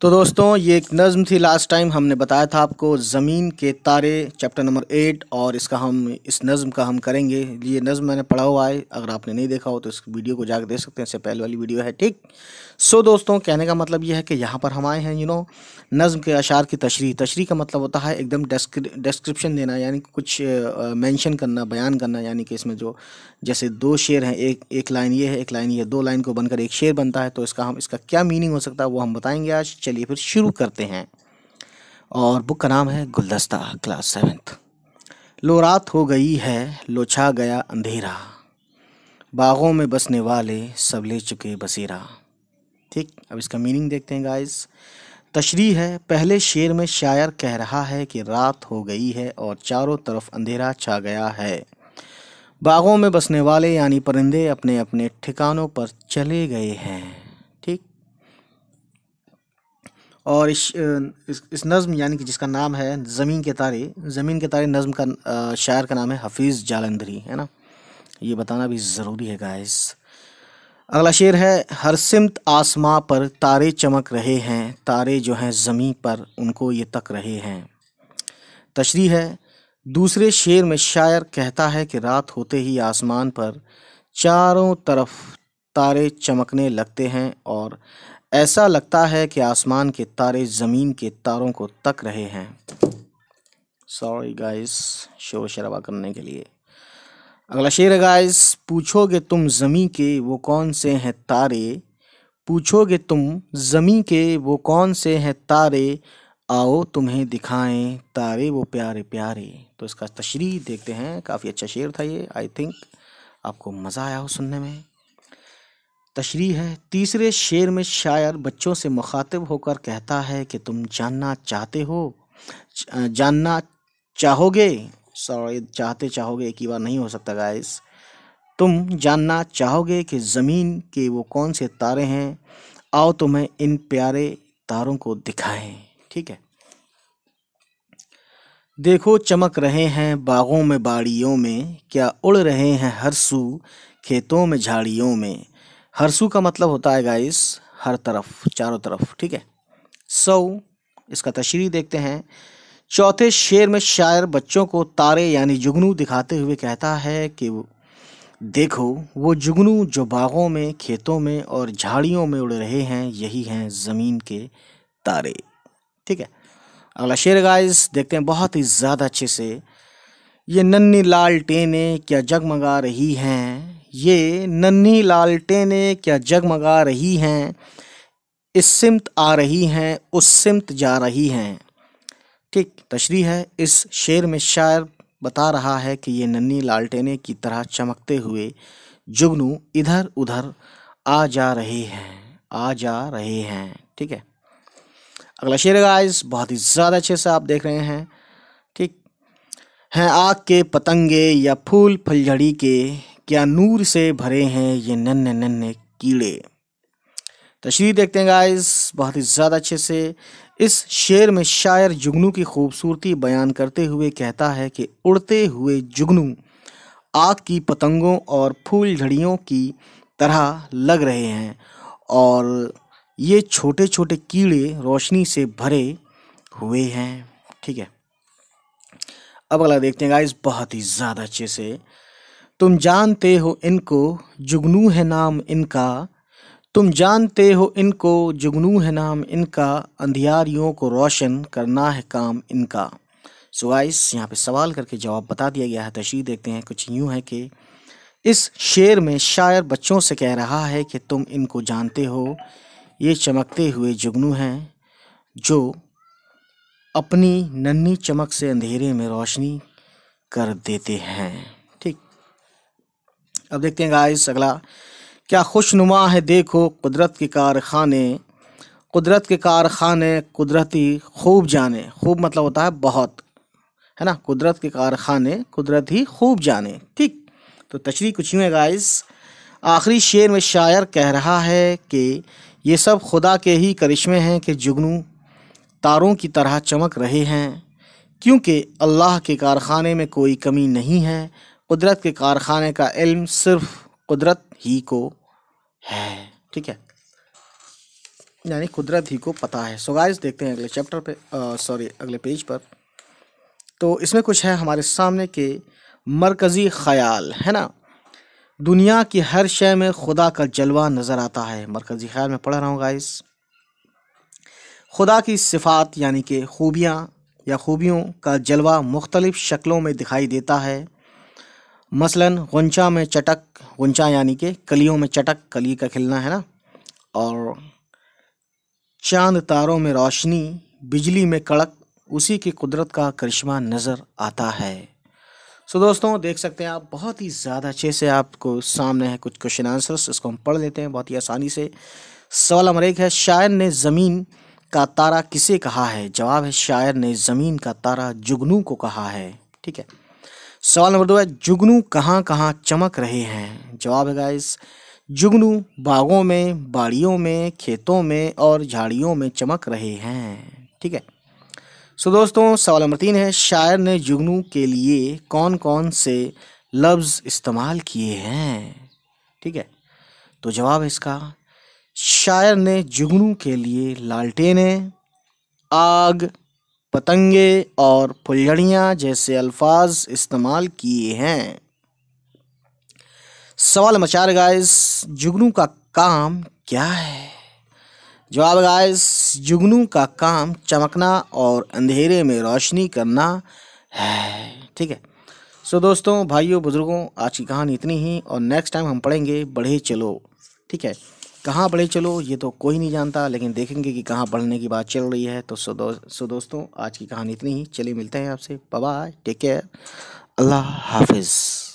तो दोस्तों ये एक नज़म थी लास्ट टाइम हमने बताया था आपको ज़मीन के तारे चैप्टर नंबर एट और इसका हम इस नज़म का हम करेंगे ये नज़म मैंने पढ़ा हुआ है अगर आपने नहीं देखा हो तो इस वीडियो को जाकर देख सकते हैं इससे पहले वाली वीडियो है ठीक सो दोस्तों कहने का मतलब ये है कि यहाँ पर हम आए हैं यू नो नज़म के अशार की तशरी तशरी का मतलब होता है एकदम डिस्क्रिप्शन देना यानी कुछ मैंशन करना बयान करना यानी कि इसमें जो जैसे दो शेर हैं एक एक लाइन ये है एक लाइन ये दो लाइन को बनकर एक शेर बनता है तो इसका हम इसका क्या मीनिंग हो सकता है वो हम बताएँगे आज चलिए फिर शुरू करते हैं और बुक का नाम है गुलदस्ता क्लास सेवेंथ लो रात हो गई है लो छा गया अंधेरा बागों में बसने वाले सब ले चुके बसेरा ठीक अब इसका मीनिंग देखते हैं गाइस तशरी है पहले शेर में शायर कह रहा है कि रात हो गई है और चारों तरफ अंधेरा छा गया है बागों में बसने वाले यानी परिंदे अपने अपने ठिकानों पर चले गए हैं और इस इस, इस नज़म यानी कि जिसका नाम है ज़मीन के तारे ज़मीन के तारे नज़म का शायर का नाम है हफीज़ जालंधरी है ना ये बताना भी ज़रूरी है गाइस अगला शेर है हर सिमत आसमां पर तारे चमक रहे हैं तारे जो हैं ज़मीं पर उनको ये तक रहे हैं तशरी है दूसरे शेर में शायर कहता है कि रात होते ही आसमान पर चारों तरफ तारे चमकने लगते हैं और ऐसा लगता है कि आसमान के तारे ज़मीन के तारों को तक रहे हैं सॉरी गाइस शोर शराबा करने के लिए अगला शेर है गाइस पूछोगे तुम ज़मी के वो कौन से हैं तारे पूछोगे तुम ज़मी के वो कौन से हैं तारे आओ तुम्हें दिखाएं तारे वो प्यारे प्यारे तो इसका तशरी देखते हैं काफ़ी अच्छा शेर था ये आई थिंक आपको मज़ा आया हो सुनने में तशरी है तीसरे शेर में शायर बच्चों से मुखातिब होकर कहता है कि तुम जानना चाहते हो जानना चाहोगे सॉरी चाहते चाहोगे एक ही बार नहीं हो सकता गाइस तुम जानना चाहोगे कि ज़मीन के वो कौन से तारे हैं आओ तुम्हें इन प्यारे तारों को दिखाएं ठीक है देखो चमक रहे हैं बागों में बाड़ियों में क्या उड़ रहे हैं हर सू खेतों में झाड़ियों में हरसू का मतलब होता है गाइस हर तरफ चारों तरफ ठीक है सौ इसका तशरी देखते हैं चौथे शेर में शायर बच्चों को तारे यानी जुगनू दिखाते हुए कहता है कि देखो वो जुगनू जो बागों में खेतों में और झाड़ियों में उड़ रहे हैं यही हैं ज़मीन के तारे ठीक है अगला शेर गाइस देखते हैं बहुत ही ज़्यादा अच्छे से ये लाल लालटेने क्या जगमगा रही हैं ये नन्नी लालटेने क्या जगमगा रही हैं इस सिमत आ रही हैं उस सिमत जा रही हैं ठीक तशरी है इस शेर में शायर बता रहा है कि ये नन्नी लालटेने की तरह चमकते हुए जुगनू इधर उधर आ जा रहे हैं आ जा रहे हैं ठीक है अगला शेर गाइस बहुत ही ज़्यादा अच्छे से आप देख रहे हैं हैं आग के पतंगे या फूल फलझड़ी के क्या नूर से भरे हैं ये नन्हे नन्हे कीड़े तशरी देखते हैं गाइस बहुत ही ज़्यादा अच्छे से इस शेर में शायर जुगनू की खूबसूरती बयान करते हुए कहता है कि उड़ते हुए जुगनू आग की पतंगों और फूल झड़ियों की तरह लग रहे हैं और ये छोटे छोटे कीड़े रोशनी से भरे हुए हैं ठीक है अब अगला देखते हैं गाइस बहुत ही ज़्यादा अच्छे से तुम जानते हो इनको जुगनू है नाम इनका तुम जानते हो इनको जुगनू है नाम इनका अंधियारियों को रोशन करना है काम इनका सो गाइस यहाँ पे सवाल करके जवाब बता दिया गया है तशरी देखते हैं कुछ यूँ है कि इस शेर में शायर बच्चों से कह रहा है कि तुम इनको जानते हो ये चमकते हुए जुगनू हैं जो अपनी नन्ही चमक से अंधेरे में रोशनी कर देते हैं ठीक अब देखते हैं गाइस अगला क्या खुशनुमा है देखो कुदरत के कारखाने कुदरत के कारखाने कुदरती खूब जाने खूब मतलब होता है बहुत है ना कुदरत के कारखाने कुदरत ही खूब जाने ठीक तो तशरी कुछ यूँ है गाइस आखिरी शेर में शायर कह रहा है कि ये सब खुदा के ही करिश्मे हैं कि जुगनू तारों की तरह चमक रहे हैं क्योंकि अल्लाह के कारखाने में कोई कमी नहीं है कुदरत के कारखाने का इल्म सिर्फ कुदरत ही को है ठीक है यानी कुदरत ही को पता है सो गाइस देखते हैं अगले चैप्टर पे सॉरी अगले पेज पर तो इसमें कुछ है हमारे सामने के मरकज़ी ख्याल है ना दुनिया की हर शय में खुदा का जलवा नज़र आता है मरकज़ी ख्याल में पढ़ रहा हूँ गाइस खुदा की सिफात यानी कि खूबियाँ या खूबियों का जलवा मुख्तलिफ़ शक्लों में दिखाई देता है मसलन गुंचा में चटक गुंचा यानी कि कलियों में चटक कली का खिलना है ना और चांद तारों में रोशनी बिजली में कड़क उसी की कुदरत का करिश्मा नज़र आता है सो दोस्तों देख सकते हैं आप बहुत ही ज़्यादा अच्छे से आपको सामने है कुछ क्वेश्चन आंसर्स इसको हम पढ़ लेते हैं बहुत ही आसानी से सवाल नंबर एक है शायर ने ज़मीन का तारा किसे कहा है जवाब है शायर ने ज़मीन का तारा जुगनू को कहा है ठीक है सवाल नंबर दो है जुगनू कहाँ कहाँ चमक रहे हैं जवाब है गाइस जुगनू बागों में बाड़ियों में खेतों में और झाड़ियों में चमक रहे हैं ठीक है सो दोस्तों सवाल नंबर तीन है शायर ने जुगनू के लिए कौन कौन से लफ्ज़ इस्तेमाल किए हैं ठीक है तो जवाब इसका शायर ने जुगनू के लिए लालटेने आग पतंगे और फुलझड़ियाँ जैसे अल्फाज इस्तेमाल किए हैं सवाल मचार गाइस जुगनू का काम क्या है जवाब गाइस जुगनू का काम चमकना और अंधेरे में रोशनी करना है ठीक है सो दोस्तों भाइयों बुज़ुर्गों आज की कहानी इतनी ही और नेक्स्ट टाइम हम पढ़ेंगे बढ़े चलो ठीक है कहाँ बढ़े चलो ये तो कोई नहीं जानता लेकिन देखेंगे कि कहाँ बढ़ने की बात चल रही है तो सो दो, सो दोस्तों आज की कहानी इतनी ही चलिए मिलते हैं आपसे बाय टेक केयर अल्लाह हाफिज़